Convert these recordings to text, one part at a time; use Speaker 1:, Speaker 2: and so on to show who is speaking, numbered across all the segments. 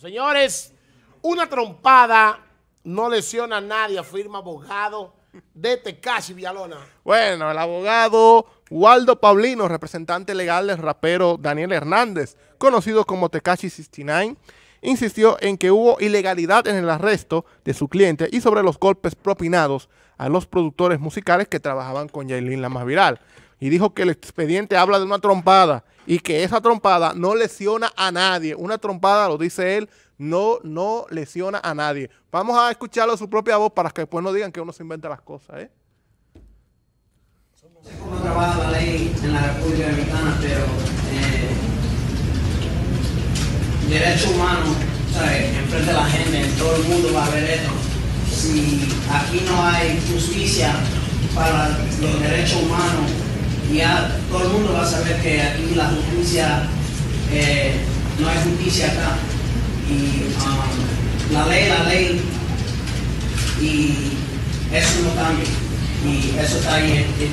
Speaker 1: Señores, una trompada no lesiona a nadie, afirma abogado de tecashi Villalona.
Speaker 2: Bueno, el abogado Waldo Paulino, representante legal del rapero Daniel Hernández, conocido como tekashi 69, insistió en que hubo ilegalidad en el arresto de su cliente y sobre los golpes propinados a los productores musicales que trabajaban con Yailin la más viral. Y dijo que el expediente habla de una trompada y que esa trompada no lesiona a nadie. Una trompada, lo dice él, no, no lesiona a nadie. Vamos a escucharlo su propia voz para que después no digan que uno se inventa las cosas. ¿eh?
Speaker 1: pero...
Speaker 3: Eh, derecho humano, en frente de la gente, todo el mundo va a ver esto. Si aquí no hay justicia para los derechos humanos, ya todo el mundo va a saber que aquí la justicia, eh, no hay justicia acá. Y um, la ley, la ley, y
Speaker 2: eso no cambia. Y eso está ahí. Eh, eh,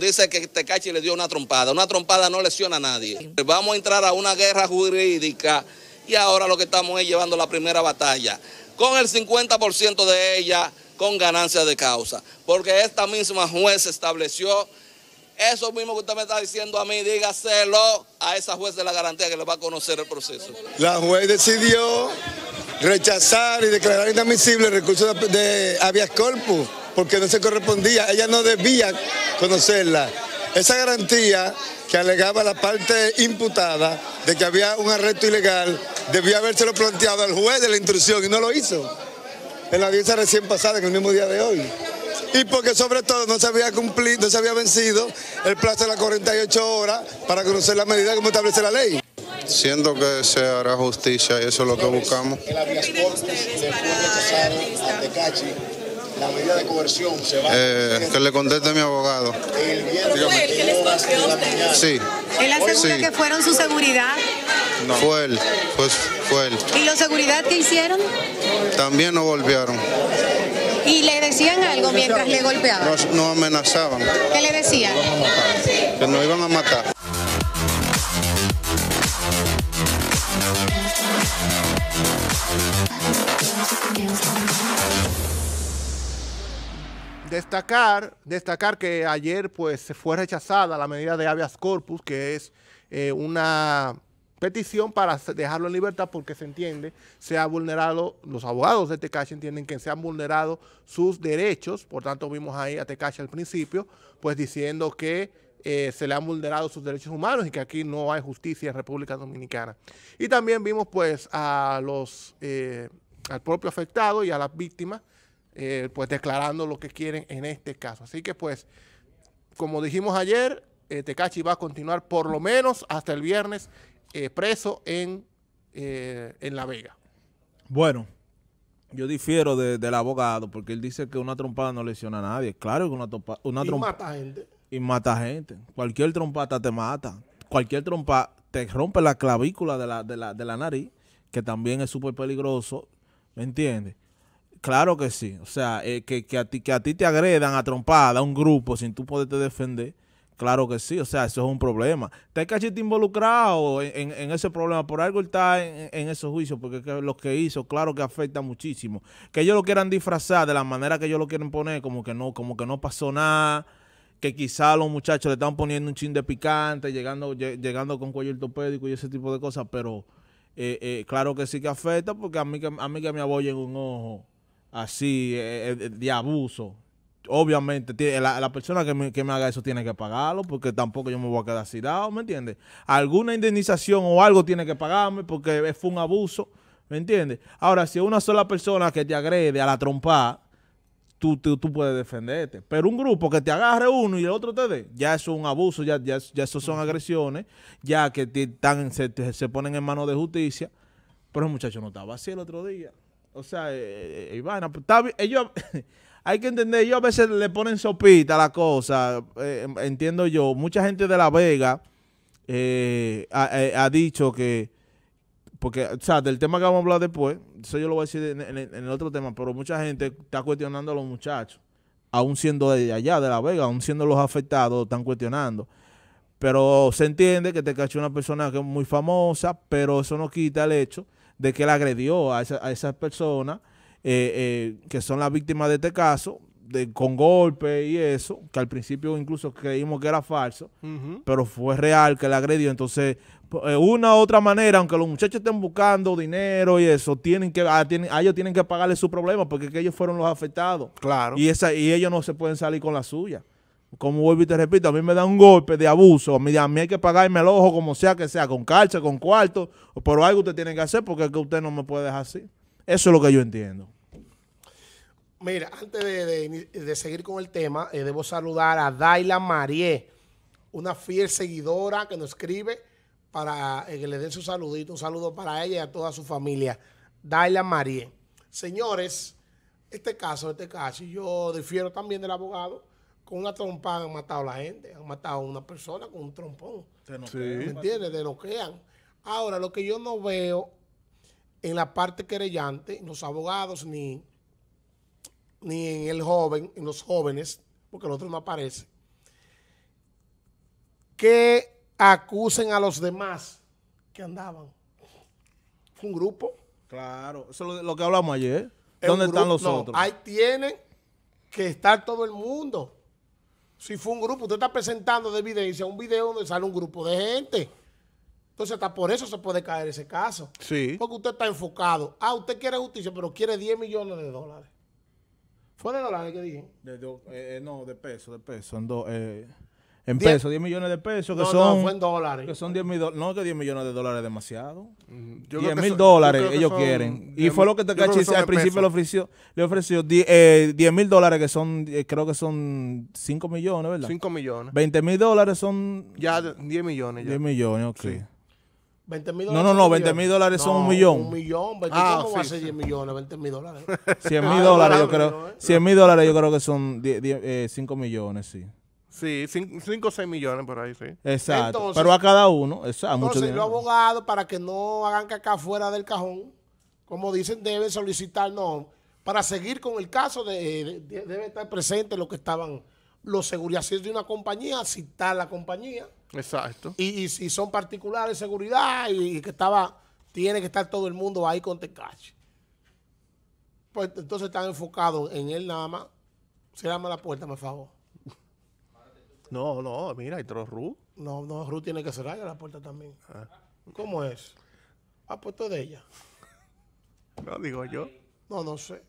Speaker 3: Dice que Tecachi le
Speaker 2: dio una trompada. Una trompada no lesiona a nadie. Vamos a entrar a una guerra jurídica y ahora lo que estamos es llevando la primera batalla. Con el 50% de ella con ganancia de causa. Porque esta misma juez estableció eso mismo que usted me está diciendo a mí, dígaselo a esa juez de la garantía que le va a conocer el proceso.
Speaker 1: La juez decidió rechazar y declarar inadmisible el recurso de, de corpus porque no se correspondía, ella no debía conocerla. Esa garantía que alegaba la parte imputada de que había un arresto ilegal, debía habérselo planteado al juez de la instrucción y no lo hizo. En la audiencia recién pasada, en el mismo día de hoy. Y porque sobre todo no se había cumplido, no se había vencido el plazo de las 48 horas para conocer la medida como establece la ley.
Speaker 2: Siento que se hará justicia y eso es lo que buscamos
Speaker 1: la medida de coerción se
Speaker 2: va eh, que le conteste a mi abogado. El
Speaker 1: que le Sí. ¿Él asegura sí. que fueron su seguridad?
Speaker 2: Fue él, pues fue él. ¿Y la seguridad que hicieron? También nos golpearon. ¿Y le decían algo mientras le golpeaban? Nos, amenazaban. ¿Qué le decían? Que Que nos iban a matar. Destacar, destacar que ayer pues se fue rechazada la medida de habeas corpus, que es eh, una petición para dejarlo en libertad porque se entiende, se ha vulnerado, los abogados de Tecache entienden que se han vulnerado sus derechos, por tanto vimos ahí a Tecache al principio, pues diciendo que eh, se le han vulnerado sus derechos humanos y que aquí no hay justicia en República Dominicana. Y también vimos pues a los, eh, al propio afectado y a las víctimas eh, pues declarando lo que quieren en este caso. Así que pues, como dijimos ayer, este Tecachi va a continuar por lo menos hasta el viernes eh, preso en, en La Vega.
Speaker 3: Bueno, yo difiero del abogado porque él dice que una trompada no lesiona a nadie. Claro que una, trompada... mata gente. Y mata gente. Cualquier trompada te mata. Cualquier trompa te rompe la clavícula de la, de la nariz, que también es súper peligroso. ¿Me entiendes? Claro que sí. O sea, eh, que, a ti, que a ti te agredan a trompada a un grupo sin tú poderte defender. Claro que sí, o sea, eso es un problema. Está cachito involucrado en, en, ese problema, por algo está en, en esos juicios, porque lo que hizo, claro que afecta muchísimo. Que ellos lo quieran disfrazar de la manera que ellos lo quieren poner, como que no, como que no pasó nada, que quizá los muchachos le están poniendo un chin de picante, llegando, llegando con cuello ortopédico y ese tipo de cosas, pero eh, eh, claro que sí que afecta, porque a mí, a mí que me aboyen un ojo así eh, eh, de abuso, obviamente la, persona que me, que me, haga eso tiene que pagarlo porque tampoco yo me voy a quedar dado, ¿me entiendes? Alguna indemnización o algo tiene que pagarme porque fue un abuso, ¿me entiendes? Ahora, si una sola persona que te agrede a la trompa, tú, tú, puedes defenderte. Pero un grupo que te agarre uno y el otro te dé, ya eso es un abuso, ya, ya, eso son agresiones, ya que te, se, se ponen en manos de justicia. Pero el muchacho no estaba así el otro día. O sea, eh, eh, pues, Ivana, ellos, hay que entender, ellos a veces le ponen sopita a la cosa, eh, em, entiendo yo. Mucha gente de La Vega ha, dicho que, porque, o sea, del tema que vamos a hablar después, eso yo lo voy a decir en, el otro tema, pero mucha gente está cuestionando a los muchachos, aún siendo de allá, de La Vega, aún siendo los afectados, están cuestionando. Pero se entiende que te cachó una persona que es muy famosa, pero eso no quita el hecho de que él agredió a, esas personas eh, eh, que son las víctimas de este caso, de, con golpe y eso, que al principio incluso creímos que era falso, pero fue real que le agredió. Entonces, pues, eh, una u otra manera, aunque los muchachos estén buscando dinero y eso, tienen que, ah, a, ellos tienen que pagarle su problema porque ellos fueron los afectados. Claro. Y, y ellos no se pueden salir con la suya como vuelvo y te repito, a mí me da un golpe de abuso. A mí, hay que pagarme el ojo como sea que sea, con cárcel, con cuarto, pero algo usted tiene que hacer porque es que usted no me puede dejar así. Eso es lo que yo entiendo.
Speaker 1: Mira, antes de, seguir con el tema, eh, debo saludar a Daila Marie, una fiel seguidora que nos escribe para eh, que le den su saludito, un saludo para ella y a toda su familia. Daila Marie. Señores, este caso, este caso, yo difiero también del abogado con una trompada han matado a la gente, han matado a una persona con un trompón.
Speaker 3: ¿Me entiendes?
Speaker 1: De lo que han. Ahora, lo que yo no veo en la parte querellante, en los abogados, ni, ni en el joven, en los jóvenes, porque el otro no aparece, que acusen a los demás que andaban. un grupo.
Speaker 3: Claro, eso es lo, que hablamos ayer. ¿Dónde están los otros? Ahí
Speaker 1: tienen que estar todo el mundo. Si fue un grupo, usted está presentando de evidencia un video donde sale un grupo de gente. Entonces, hasta por eso se puede caer ese caso. Sí. Porque usted está enfocado. Ah, usted quiere justicia, pero quiere 10 millones de dólares. ¿Fue de dólares que
Speaker 3: dije? Eh, eh, no, de peso, de peso. eh. En pesos, 10 millones de pesos, que son. No, fue en dólares. Que son 10 mil No, que 10 millones de dólares es demasiado. 10 mil dólares ellos quieren. Y fue lo que te caché, al principio le ofreció. Le ofreció 10 eh, mil dólares, que son, eh, creo que son 5 millones, ¿verdad? 5 millones. 20 mil dólares son. Ya,
Speaker 2: 10 millones. 10
Speaker 3: millones, ok. 20 mil dólares. No, no, no, 20 mil dólares son un millón. Un
Speaker 2: millón, 20 ah, ¿cómo va a ser 10 millones? 20 mil dólares. 100 mil dólares, yo creo.
Speaker 3: 100 eh. dólares, yo creo que son 5 millones, sí.
Speaker 2: Sí, 5 o 6 millones por ahí, sí.
Speaker 3: Exacto. pero a cada uno, a muchos Entonces, los
Speaker 1: abogados, para que no hagan caca fuera del cajón, como dicen, deben solicitar, no, para seguir con el caso, de, eh, debe estar presente lo que estaban los seguridad. de una compañía, citar la compañía. Exacto. Y, si son particulares, de seguridad, y, que estaba, tiene que estar todo el mundo ahí con tecache Pues entonces están enfocados en él nada más. Se llama la puerta, por favor.
Speaker 2: No, no, mira, entró Ru.
Speaker 1: No, no, Ru tiene que cerrar la puerta también. Ah. ¿Cómo es? ¿Ha puesto de ella? no, digo yo. No, no sé.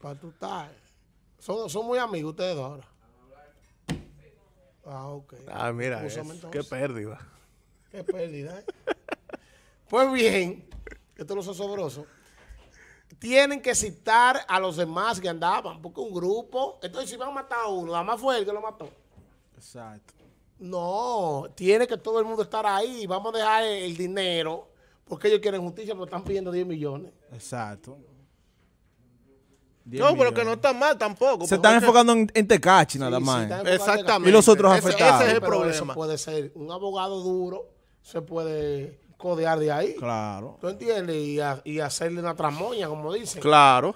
Speaker 1: Para tu tal? Son, son muy amigos ustedes ahora. Ah, ok. Ah, mira, qué pérdida. Qué pérdida, ¿eh? pues bien, esto es asombroso tienen que citar a los demás que andaban, porque un grupo, entonces si van a matar a uno, además fue el que lo mató. Exacto. No, tiene que todo el mundo estar ahí, vamos a dejar el dinero, porque ellos quieren justicia, pero están pidiendo 10 millones.
Speaker 3: Exacto. no, pero que
Speaker 1: no está mal tampoco. Se están enfocando
Speaker 3: en, Tecachi nada más. Exactamente. Y los otros afectados. Ese, es el problema.
Speaker 1: puede ser un abogado duro, se puede codear de ahí.
Speaker 3: Claro.
Speaker 1: ¿Tú entiendes? Y, hacerle una tramoña, como dicen. Claro.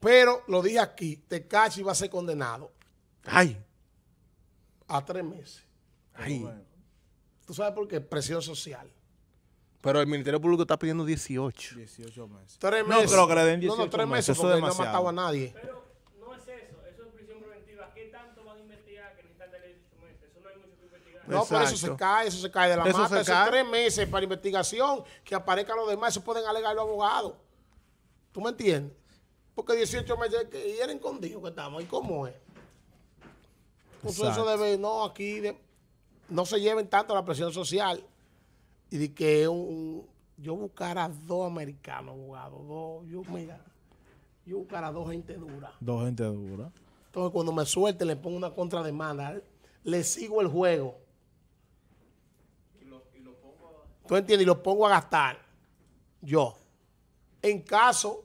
Speaker 1: Pero lo dije aquí, te Tecachi va a ser condenado. Ay. A tres meses. Ay. ¿Tú sabes por qué? Presión social. Pero
Speaker 2: el Ministerio Público está pidiendo 18.
Speaker 3: 18 meses. Tres meses. No creo que le den 18 No, tres meses, no ha matado a
Speaker 1: nadie. No, eso se cae, eso se cae de la eso mata. tres meses para investigación, que aparezcan los demás, se pueden alegar los abogados. ¿Tú me entiendes? Porque 18 meses, y eran condidos que estamos, ¿y cómo es? Pues eso debe, no, aquí no se lleven tanto la presión social. Y de que yo buscar a dos americanos, abogados, yo, buscar a dos gente dura.
Speaker 3: Dos gente dura.
Speaker 1: Entonces, cuando me suelte, le pongo una contrademanda, ¿eh? le sigo el juego. ¿Tú entiendes? Y los pongo a gastar yo. En caso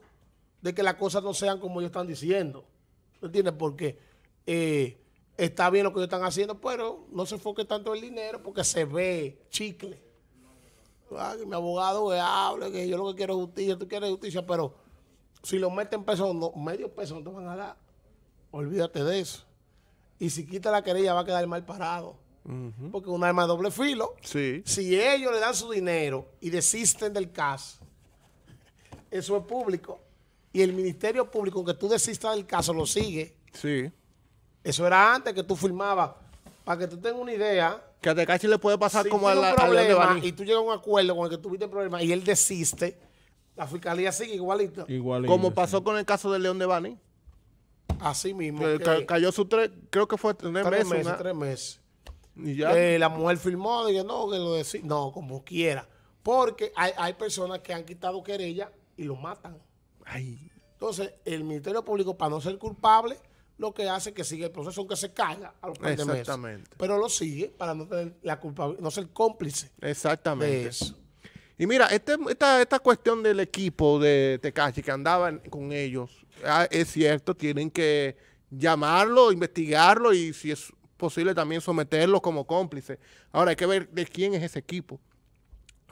Speaker 1: de que las cosas no sean como ellos están diciendo. ¿Tú entiendes? Porque eh, está bien lo que ellos están haciendo, pero no se enfoque tanto el dinero porque se ve chicle. mi abogado que hable, que yo lo que quiero es justicia, tú quieres justicia, pero si lo meten peso, medio peso no te van a dar. Olvídate de eso. Y si quita la querella va a quedar mal parado. Porque es una arma de doble filo. Si ellos le dan su dinero y desisten del caso, eso es público. Y el Ministerio Público, que tú desistas del caso, lo sigue. Sí. Eso era antes que tú firmabas. Para que tú tengas una idea. Que a Tecachi le puede pasar como a León de bani Y tú llegas a un acuerdo con el que tuviste problema y él desiste. La fiscalía sigue igualito. Como pasó con el caso de León de Bani. Así mismo. cayó su tres, creo que fue meses. tres meses. Eh, la mujer firmó, dije, no, que lo decís. No, como quiera. Porque hay, personas que han quitado querella y lo matan. Ay. Entonces, el Ministerio Público, para no ser culpable, lo que hace es que sigue el proceso, aunque se caiga a los Pero lo sigue para no tener la culpa, no ser cómplice. Exactamente. Y mira,
Speaker 2: este, esta, esta cuestión del equipo de Tecachi que andaban con ellos, ah, es cierto, tienen que llamarlo, investigarlo y si es posible también someterlo como cómplice Ahora hay que ver de quién es ese equipo.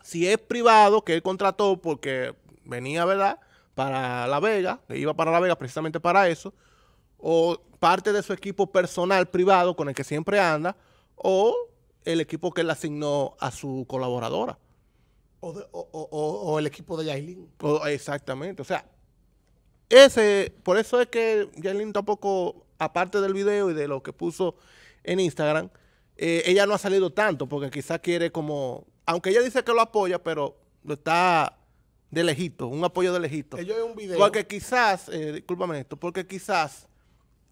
Speaker 2: Si es privado, que él contrató porque venía, ¿verdad? Para La Vega, que iba para La Vega precisamente para eso, o parte de su equipo personal privado con el que siempre anda, o el equipo que le asignó a su colaboradora. O, el equipo de Yailin. exactamente, o sea, ese, por eso es que Yailin tampoco, aparte del video y de lo que puso en Instagram, eh, ella no ha salido tanto porque quizás quiere como, aunque ella dice que lo apoya, pero lo está de lejito, un apoyo de lejito. un Porque quizás, eh, discúlpame esto, porque quizás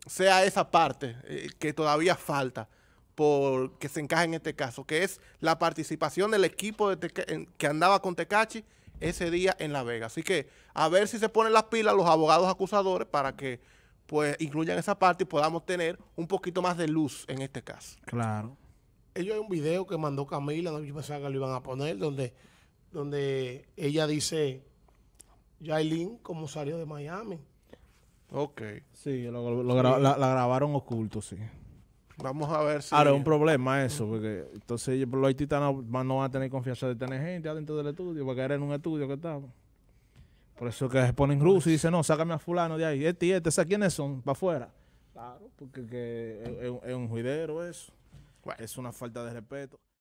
Speaker 2: sea esa parte eh, que todavía falta por que se encaje en este caso, que es la participación del equipo que andaba con Tecachi ese día en La Vega. Así que a ver si se ponen las pilas los abogados acusadores para que pues incluyan esa parte y podamos tener un poquito más de luz en este caso.
Speaker 1: Claro. Ellos hay un video que mandó Camila, no yo pensaba que lo iban a poner, donde, donde ella dice, Yailin, como salió de Miami.
Speaker 3: Ok. Sí, la, grabaron oculto, sí. Vamos a ver si... Ahora, es un problema eso, porque entonces los haitianos no van a tener confianza de tener gente adentro del estudio, porque era en un estudio que estaba. Por eso que se ponen rusos y dicen, no, sácame a fulano de ahí. Este y este, ¿sabes quiénes son? Para afuera. Claro, porque que es, un juidero eso. Es una falta de respeto.